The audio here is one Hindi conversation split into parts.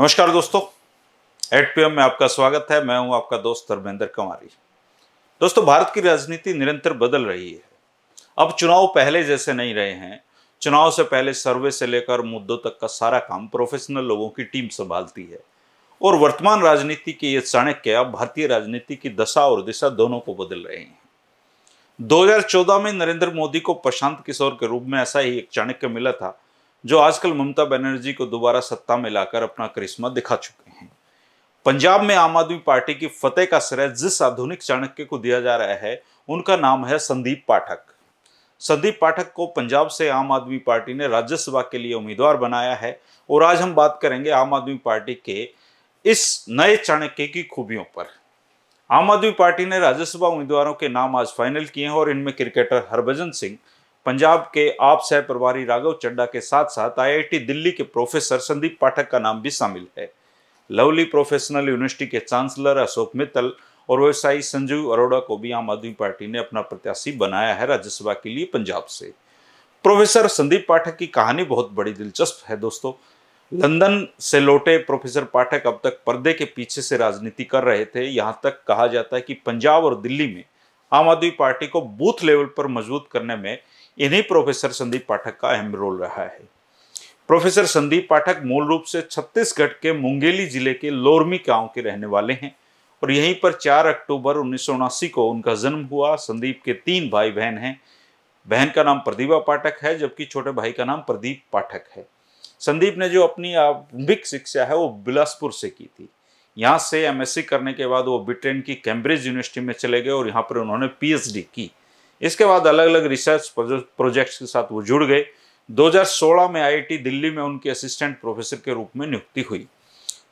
नमस्कार दोस्तों एट पी में आपका स्वागत है मैं हूं आपका दोस्त धर्मेंद्र कंवारी दोस्तों भारत की राजनीति निरंतर बदल रही है अब चुनाव पहले जैसे नहीं रहे हैं चुनाव से पहले सर्वे से लेकर मुद्दों तक का सारा काम प्रोफेशनल लोगों की टीम संभालती है और वर्तमान राजनीति की ये चाणक्य अब भारतीय राजनीति की दशा और दिशा दोनों को बदल रहे हैं 2014 में नरेंद्र मोदी को प्रशांत किशोर के रूप में ऐसा ही एक चाणक्य मिला था जो आजकल ममता बनर्जी को दोबारा सत्ता में लाकर अपना करिश्मा दिखा चुके हैं पंजाब में आम आदमी पार्टी की फतेह का श्रेय जिस आधुनिक चाणक्य को दिया जा रहा है उनका नाम है संदीप पाठक संदीप पाठक को पंजाब से आम आदमी पार्टी ने राज्यसभा के लिए उम्मीदवार बनाया है और आज हम बात करेंगे आम आदमी पार्टी के इस नए चाणक्य की खूबियों पर आम आदमी पार्टी ने राज्यसभा उम्मीदवारों के नाम आज फाइनल किए हैं और इनमें क्रिकेटर हरभजन सिंह पंजाब के आप सह प्रभारी राघव चड्डा के साथ साथ आईआईटी दिल्ली के प्रोफेसर संदीप पाठक का नाम भी शामिल है लवली प्रोफेशनल यूनिवर्सिटी के चांसलर अशोक मित्तल और व्यवसायी संजीव अरोड़ा को भी आम आदमी पार्टी ने अपना प्रत्याशी बनाया है राज्यसभा के लिए पंजाब से प्रोफेसर संदीप पाठक की कहानी बहुत बड़ी दिलचस्प है दोस्तों लंदन से लौटे प्रोफेसर पाठक अब तक पर्दे के पीछे से राजनीति कर रहे थे यहाँ तक कहा जाता है कि पंजाब और दिल्ली में आम आदमी पार्टी को बूथ लेवल पर मजबूत करने में इन्हें प्रोफेसर संदीप पाठक का अहम रोल रहा है प्रोफेसर संदीप पाठक मूल रूप से छत्तीसगढ़ के मुंगेली जिले के लोरमी गांव के रहने वाले हैं और यहीं पर 4 अक्टूबर उन्नीस को उनका जन्म हुआ संदीप के तीन भाई बहन हैं बहन का नाम प्रदीपा पाठक है जबकि छोटे भाई का नाम प्रदीप पाठक है संदीप ने जो अपनी आरंभिक शिक्षा है वो बिलासपुर से की थी यहाँ से एमएससी करने के बाद वो ब्रिटेन की कैम्ब्रिज यूनिवर्सिटी में चले गए और यहाँ पर उन्होंने पीएचडी की इसके बाद अलग अलग रिसर्च प्रोजेक्ट्स के साथ वो जुड़ गए 2016 में आईआईटी दिल्ली में उनकी असिस्टेंट प्रोफेसर के रूप में नियुक्ति हुई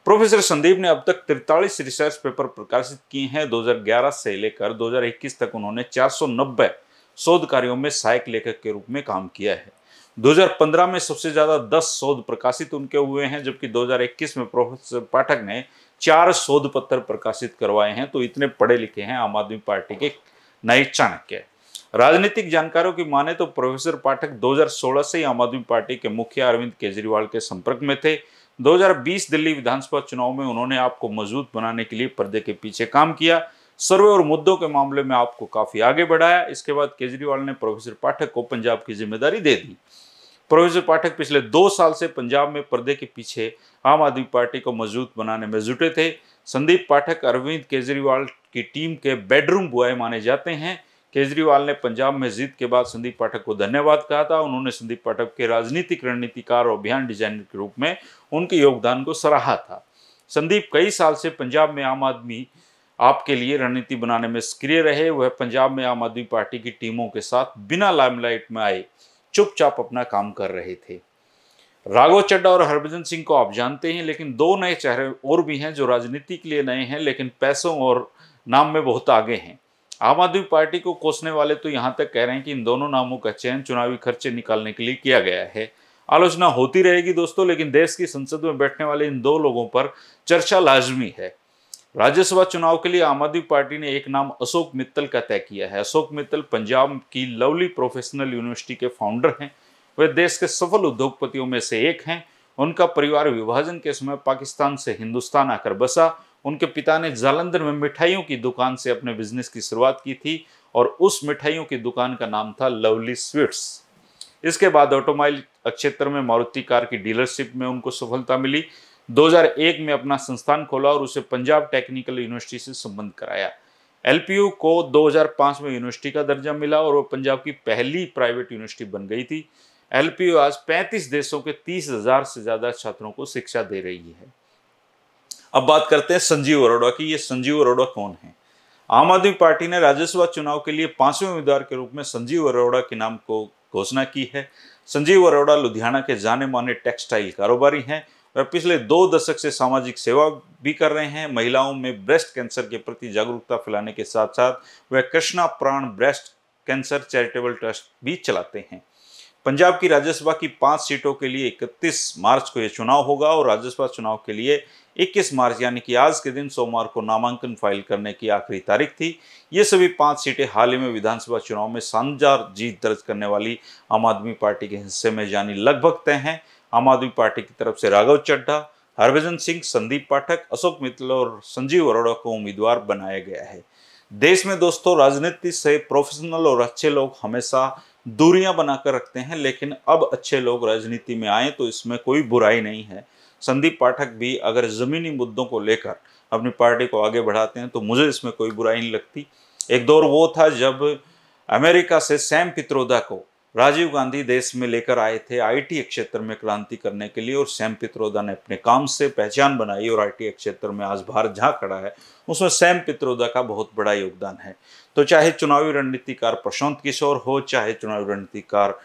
प्रोफेसर संदीप ने अब तक तिरतालीस रिसर्च पेपर प्रकाशित किए हैं 2011 से लेकर 2021 तक उन्होंने 490 शोध कार्यों में सहायक लेखक के रूप में काम किया है 2015 में सबसे ज़्यादा 10 शोध प्रकाशित उनके हुए हैं जबकि 2021 में प्रोफेसर पाठक ने चार शोध पत्र प्रकाशित करवाए हैं तो इतने पढ़े लिखे हैं आम आदमी पार्टी के नए चाणक्य राजनीतिक जानकारों की माने तो प्रोफेसर पाठक 2016 से ही आम आदमी पार्टी के मुखिया अरविंद केजरीवाल के संपर्क में थे 2020 दिल्ली विधानसभा चुनाव में उन्होंने आपको मजबूत बनाने के लिए पर्दे के पीछे काम किया सर्वे और मुद्दों के मामले में आपको काफी आगे बढ़ाया इसके बाद केजरीवाल ने प्रोफेसर पाठक को पंजाब की जिम्मेदारी दे दी प्रोफेसर पाठक पिछले दो साल से पंजाब में पर्दे के पीछे आम आदमी पार्टी को मजबूत बनाने में जुटे थे संदीप पाठक अरविंद केजरीवाल की टीम के बेडरूम बुआए माने जाते हैं केजरीवाल ने पंजाब में जीत के बाद संदीप पाठक को धन्यवाद कहा था उन्होंने संदीप पाठक के राजनीतिक रणनीतिकार और अभियान डिजाइनर के रूप में उनके योगदान को सराहा था संदीप कई साल से पंजाब में आम आदमी आपके लिए रणनीति बनाने में सक्रिय रहे वह पंजाब में आम आदमी पार्टी की टीमों के साथ बिना लाइमलाइट में आए चुपचाप अपना काम कर रहे थे राघव चड्डा और हरभजन सिंह को आप जानते हैं लेकिन दो नए चेहरे और भी हैं जो राजनीति के लिए नए हैं लेकिन पैसों और नाम में बहुत आगे हैं आम आदमी पार्टी को कोसने वाले तो यहाँ तक कह रहे हैं कि इन दोनों नामों का चयन चुनावी खर्चे निकालने के लिए किया गया है आलोचना होती रहेगी दोस्तों लेकिन देश की संसद में बैठने वाले इन दो लोगों पर चर्चा लाजमी है राज्यसभा चुनाव के लिए आम आदमी पार्टी ने एक नाम अशोक मित्तल का तय किया है अशोक मित्तल पंजाब की लवली प्रोफेशनल यूनिवर्सिटी के फाउंडर हैं वे देश के सफल उद्योगपतियों में से एक हैं उनका परिवार विभाजन के समय पाकिस्तान से हिंदुस्तान आकर बसा उनके पिता ने जालंधर में मिठाइयों की दुकान से अपने बिजनेस की शुरुआत की थी और उस मिठाइयों की दुकान का नाम था लवली स्वीट्स इसके बाद ऑटोमोबाइल क्षेत्र में मारुति कार की डीलरशिप में उनको सफलता मिली 2001 में अपना संस्थान खोला और उसे पंजाब टेक्निकल यूनिवर्सिटी से संबंध कराया एलपीयू को 2005 में यूनिवर्सिटी का दर्जा मिला और वह पंजाब की पहली प्राइवेट यूनिवर्सिटी बन गई थी एलपीयू आज 35 देशों के 30,000 से ज़्यादा छात्रों को शिक्षा दे रही है अब बात करते हैं संजीव अरोड़ा की ये संजीव अरोड़ा कौन है आम आदमी पार्टी ने राज्यसभा चुनाव के लिए पांचवें उम्मीदवार के रूप में संजीव अरोड़ा के नाम को घोषणा की है संजीव अरोड़ा लुधियाना के जाने माने टेक्सटाइल कारोबारी हैं और पिछले दो दशक से सामाजिक सेवा भी कर रहे हैं महिलाओं में ब्रेस्ट कैंसर के प्रति जागरूकता फैलाने के साथ साथ वह कृष्णा प्राण ब्रेस्ट कैंसर चैरिटेबल ट्रस्ट भी चलाते हैं पंजाब की राज्यसभा की पांच सीटों के लिए 31 मार्च को यह चुनाव होगा और राज्यसभा चुनाव के लिए 21 मार्च यानी कि आज के दिन सोमवार को नामांकन फाइल करने की आखिरी तारीख थी ये सभी पांच सीटें हाल ही में विधानसभा चुनाव में शानदार जीत दर्ज करने वाली आम आदमी पार्टी के हिस्से में यानी लगभग तय हैं आम आदमी पार्टी की तरफ से राघव चड्ढा हरभजन सिंह संदीप पाठक अशोक मित्तल और संजीव अरोड़ा को उम्मीदवार बनाया गया है देश में दोस्तों राजनीति से प्रोफेशनल और अच्छे लोग हमेशा दूरियां बनाकर रखते हैं लेकिन अब अच्छे लोग राजनीति में आए तो इसमें कोई बुराई नहीं है संदीप पाठक भी अगर ज़मीनी मुद्दों को लेकर अपनी पार्टी को आगे बढ़ाते हैं तो मुझे इसमें कोई बुराई नहीं लगती एक दौर वो था जब अमेरिका से सैम पित्रोदा को राजीव गांधी देश में लेकर आए थे आईटी क्षेत्र में क्रांति करने के लिए और सैम पित्रोदा ने अपने काम से पहचान बनाई और आईटी क्षेत्र में आज भारत जहाँ खड़ा है उसमें सैम पित्रोदा का बहुत बड़ा योगदान है तो चाहे चुनावी रणनीतिकार प्रशांत किशोर हो चाहे चुनावी रणनीतिकार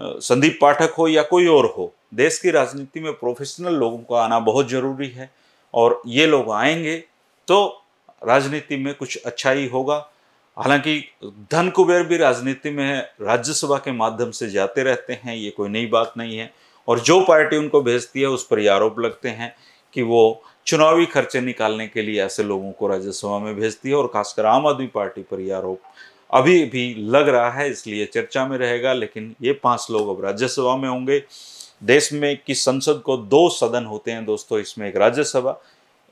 संदीप पाठक हो या कोई और हो देश की राजनीति में प्रोफेशनल लोगों का आना बहुत ज़रूरी है और ये लोग आएंगे तो राजनीति में कुछ अच्छा ही होगा हालांकि धन कुबेर भी राजनीति में राज्यसभा के माध्यम से जाते रहते हैं ये कोई नई बात नहीं है और जो पार्टी उनको भेजती है उस पर ये आरोप लगते हैं कि वो चुनावी खर्चे निकालने के लिए ऐसे लोगों को राज्यसभा में भेजती है और खासकर आम आदमी पार्टी पर यह आरोप अभी भी लग रहा है इसलिए चर्चा में रहेगा लेकिन ये पांच लोग अब राज्यसभा में होंगे देश में की संसद को दो सदन होते हैं दोस्तों इसमें एक राज्यसभा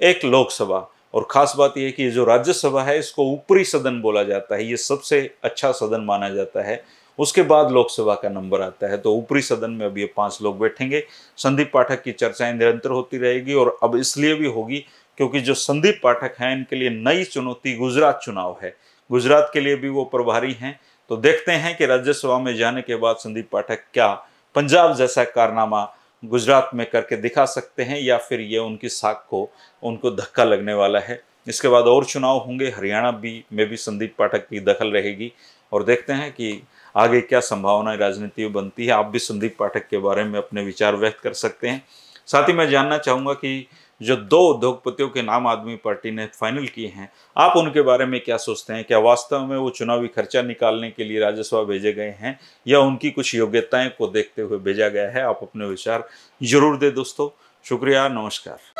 एक लोकसभा और ख़ास बात यह कि जो राज्यसभा है इसको ऊपरी सदन बोला जाता है ये सबसे अच्छा सदन माना जाता है उसके बाद लोकसभा का नंबर आता है तो ऊपरी सदन में अब ये पांच लोग बैठेंगे संदीप पाठक की चर्चाएं निरंतर होती रहेगी और अब इसलिए भी होगी क्योंकि जो संदीप पाठक हैं इनके लिए नई चुनौती गुजरात चुनाव है गुजरात के लिए भी वो प्रभारी हैं तो देखते हैं कि राज्यसभा में जाने के बाद संदीप पाठक क्या पंजाब जैसा कारनामा गुजरात में करके दिखा सकते हैं या फिर ये उनकी साख को उनको धक्का लगने वाला है इसके बाद और चुनाव होंगे हरियाणा भी में भी संदीप पाठक की दखल रहेगी और देखते हैं कि आगे क्या संभावनाएं राजनीति में बनती है आप भी संदीप पाठक के बारे में अपने विचार व्यक्त कर सकते हैं साथ ही मैं जानना चाहूँगा कि जो दो उद्योगपतियों के नाम आदमी पार्टी ने फाइनल किए हैं आप उनके बारे में क्या सोचते हैं क्या वास्तव में वो चुनावी खर्चा निकालने के लिए राजस्व भेजे गए हैं या उनकी कुछ योग्यताएं को देखते हुए भेजा गया है आप अपने विचार जरूर दे दोस्तों शुक्रिया नमस्कार